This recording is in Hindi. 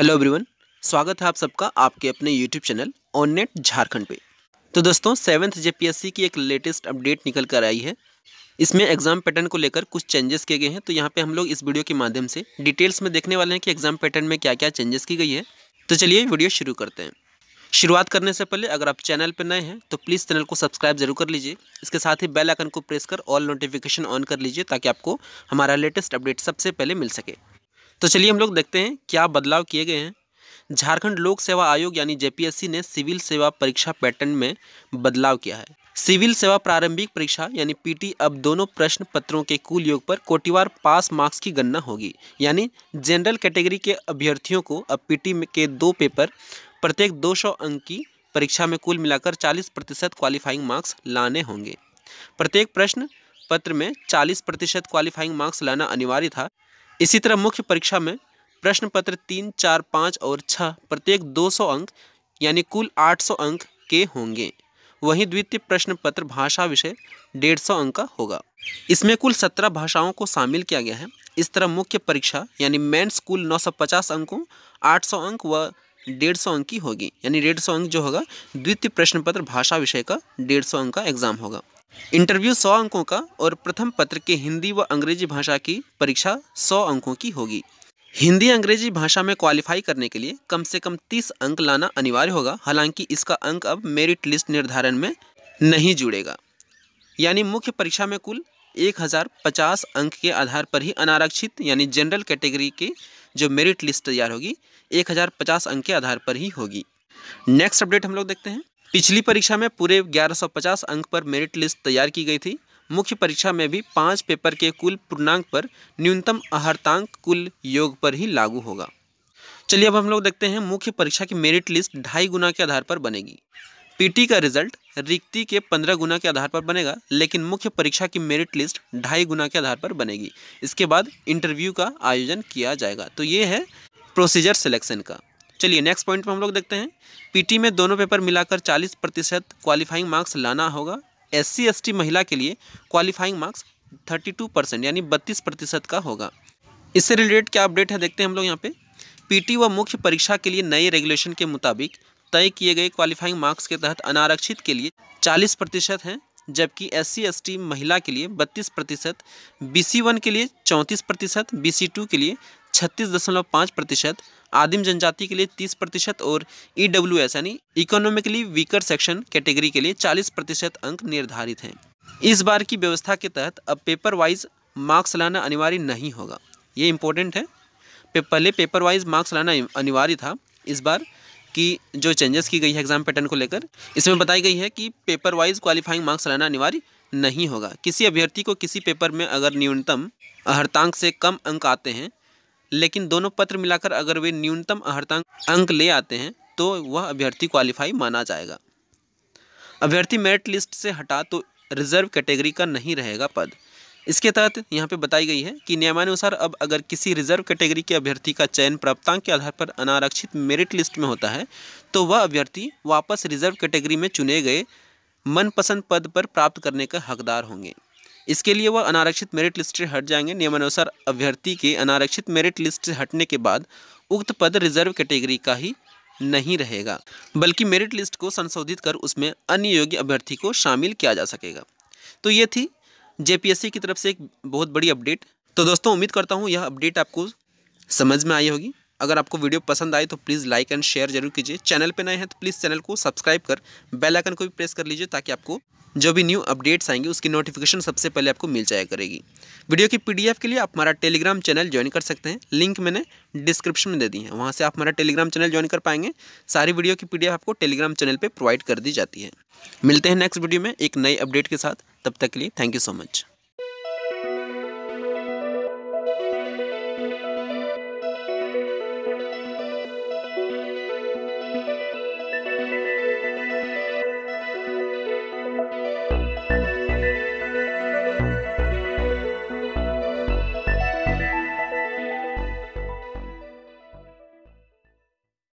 हेलो एवरीवन स्वागत है आप सबका आपके अपने YouTube channel on net Jharkhand पे तो दोस्तों सेवन्थ जेपीएससी की एक लेटेस्ट अपडेट निकल कर आई है इसमें एग्ज़ाम पैटर्न को लेकर कुछ चेंजेस किए गए हैं तो यहाँ पे हम लोग इस वीडियो के माध्यम से डिटेल्स में देखने वाले हैं कि एग्ज़ाम पैटर्न में क्या क्या चेंजेस की गई है तो चलिए वीडियो शुरू करते हैं शुरुआत करने से पहले अगर आप चैनल पर नए हैं तो प्लीज़ चैनल को सब्सक्राइब जरूर कर लीजिए इसके साथ ही बेल आइकन को प्रेस कर ऑल नोटिफिकेशन ऑन कर लीजिए ताकि आपको हमारा लेटेस्ट अपडेट सबसे पहले मिल सके तो चलिए हम लोग देखते हैं क्या बदलाव किए गए हैं झारखंड लोक सेवा आयोग यानी जेपीएससी ने सिविल सेवा परीक्षा पैटर्न में बदलाव किया है सिविल सेवा प्रारंभिक परीक्षा यानी पीटी अब दोनों प्रश्न पत्रों के कुल योग पर कोटिवार पास मार्क्स की गणना होगी यानी जनरल कैटेगरी के अभ्यर्थियों को अब पीटी के दो पेपर प्रत्येक 200 अंक की परीक्षा में कुल मिलाकर 40 प्रतिशत क्वालिफाइंग मार्क्स लाने होंगे प्रत्येक प्रश्न पत्र में 40 प्रतिशत क्वालिफाइंग मार्क्स लाना अनिवार्य था इसी तरह मुख्य परीक्षा में प्रश्न पत्र तीन चार पाँच और छः प्रत्येक 200 अंक यानी कुल 800 अंक के होंगे वहीं द्वितीय प्रश्न पत्र भाषा विषय डेढ़ सौ अंक का होगा इसमें कुल सत्रह भाषाओं को शामिल किया गया है इस तरह मुख्य परीक्षा यानी मेंस कुल 950 अंकों 800 अंक व डेढ़ सौ अंक की होगी यानी डेढ़ सौ अंक जो होगा द्वितीय प्रश्न पत्र भाषा विषय का डेढ़ सौ अंक का एग्जाम होगा इंटरव्यू सौ अंकों का और प्रथम पत्र के हिंदी व अंग्रेजी भाषा की परीक्षा सौ अंकों की होगी हिंदी अंग्रेजी भाषा में क्वालिफाई करने के लिए कम से कम तीस अंक लाना अनिवार्य होगा हालांकि इसका अंक अब मेरिट लिस्ट निर्धारण में नहीं जुड़ेगा यानी मुख्य परीक्षा में कुल एक हज़ार पचास अंक के आधार पर ही अनारक्षित यानी जनरल कैटेगरी के जो मेरिट लिस्ट तैयार होगी एक हज़ार पचास अंक के आधार पर ही होगी नेक्स्ट अपडेट हम लोग देखते हैं पिछली परीक्षा में पूरे 1150 अंक पर मेरिट लिस्ट तैयार की गई थी मुख्य परीक्षा में भी पाँच पेपर के कुल पूर्णांक पर न्यूनतम अहर्तांक कुल योग पर ही लागू होगा चलिए अब हम लोग देखते हैं मुख्य परीक्षा की मेरिट लिस्ट ढाई गुना के आधार पर बनेगी पीटी का रिजल्ट रिक्ति के पंद्रह गुना के आधार पर बनेगा लेकिन मुख्य परीक्षा की मेरिट लिस्ट ढाई गुना के आधार पर बनेगी इसके बाद इंटरव्यू का आयोजन किया जाएगा तो ये है प्रोसीजर सिलेक्शन का चलिए नेक्स्ट पॉइंट पर हम लोग देखते हैं पीटी में दोनों पेपर मिलाकर चालीस प्रतिशत क्वालिफाइंग मार्क्स लाना होगा एस सी महिला के लिए qualifying marks thirty two percent यानी बत्तीस प्रतिशत का होगा इससे रिलेटेड क्या अपडेट है देखते हैं हम लोग यहाँ पे पीटी व मुख्य परीक्षा के लिए नए रेगुलेशन के मुताबिक तय किए गए क्वालिफाइंग मार्क्स के तहत अनारक्षित के लिए चालीस प्रतिशत हैं जबकि एस सी एस महिला के लिए 32 प्रतिशत बी वन के लिए 34 प्रतिशत बी टू के लिए छत्तीस दशमलव पाँच प्रतिशत आदिम जनजाति के लिए तीस प्रतिशत और ई डब्ल्यू एस यानी इकोनॉमिकली वीकर सेक्शन कैटेगरी के लिए चालीस प्रतिशत अंक निर्धारित हैं इस बार की व्यवस्था के तहत अब पेपर वाइज मार्क्स लाना अनिवार्य नहीं होगा ये इम्पोर्टेंट है पे पहले पेपर वाइज मार्क्स लाना अनिवार्य था इस बार की जो चेंजेस की गई है एग्जाम पैटर्न को लेकर इसमें बताई गई है कि पेपर वाइज क्वालिफाइंग मार्क्स लाना अनिवार्य नहीं होगा किसी अभ्यर्थी को किसी पेपर में अगर न्यूनतम अहर्तांक से कम अंक आते हैं लेकिन दोनों पत्र मिलाकर अगर वे न्यूनतम अहर्तांक अंक ले आते हैं तो वह अभ्यर्थी क्वालिफाई माना जाएगा अभ्यर्थी मेरिट लिस्ट से हटा तो रिजर्व कैटेगरी का नहीं रहेगा पद इसके तहत यहाँ पे बताई गई है कि नियमानुसार अब अगर किसी रिजर्व कैटेगरी के अभ्यर्थी का चयन प्राप्तांक के आधार पर अनारक्षित मेरिट लिस्ट में होता है तो वह अभ्यर्थी वापस रिजर्व कैटेगरी में चुने गए मनपसंद पद पर प्राप्त करने का हकदार होंगे इसके लिए वह अनारक्षित मेरिट लिस्ट से हट जाएंगे नियमानुसार अभ्यर्थी के अनारक्षित मेरिट लिस्ट से हटने के बाद उक्त पद रिजर्व कैटेगरी का ही नहीं रहेगा बल्कि मेरिट लिस्ट को संशोधित कर उसमें अन्य योग्य अभ्यर्थी को शामिल किया जा सकेगा तो ये थी जेपीएससी की तरफ से एक बहुत बड़ी अपडेट तो दोस्तों उम्मीद करता हूँ यह अपडेट आपको समझ में आई होगी अगर आपको वीडियो पसंद आए तो प्लीज़ लाइक एंड शेयर जरूर कीजिए चैनल पर नए हैं तो प्लीज़ चैनल को सब्सक्राइब कर बेल आइकन को भी प्रेस कर लीजिए ताकि आपको जो भी न्यू अपडेट्स आएंगे उसकी नोटिफिकेशन सबसे पहले आपको मिल जाया करेगी वीडियो की पीडीएफ के लिए आप हमारा टेलीग्राम चैनल ज्वाइन कर सकते हैं लिंक मैंने डिस्क्रिप्शन में दे दी है वहाँ से आप हमारा टेलीग्राम चैनल ज्वाइन कर पाएंगे सारी वीडियो की पीडीएफ आपको टेलीग्राम चैनल पर प्रोवाइड कर दी जाती है मिलते हैं नेक्स्ट वीडियो में एक नई अपडेट के साथ तब तक के लिए थैंक यू सो मच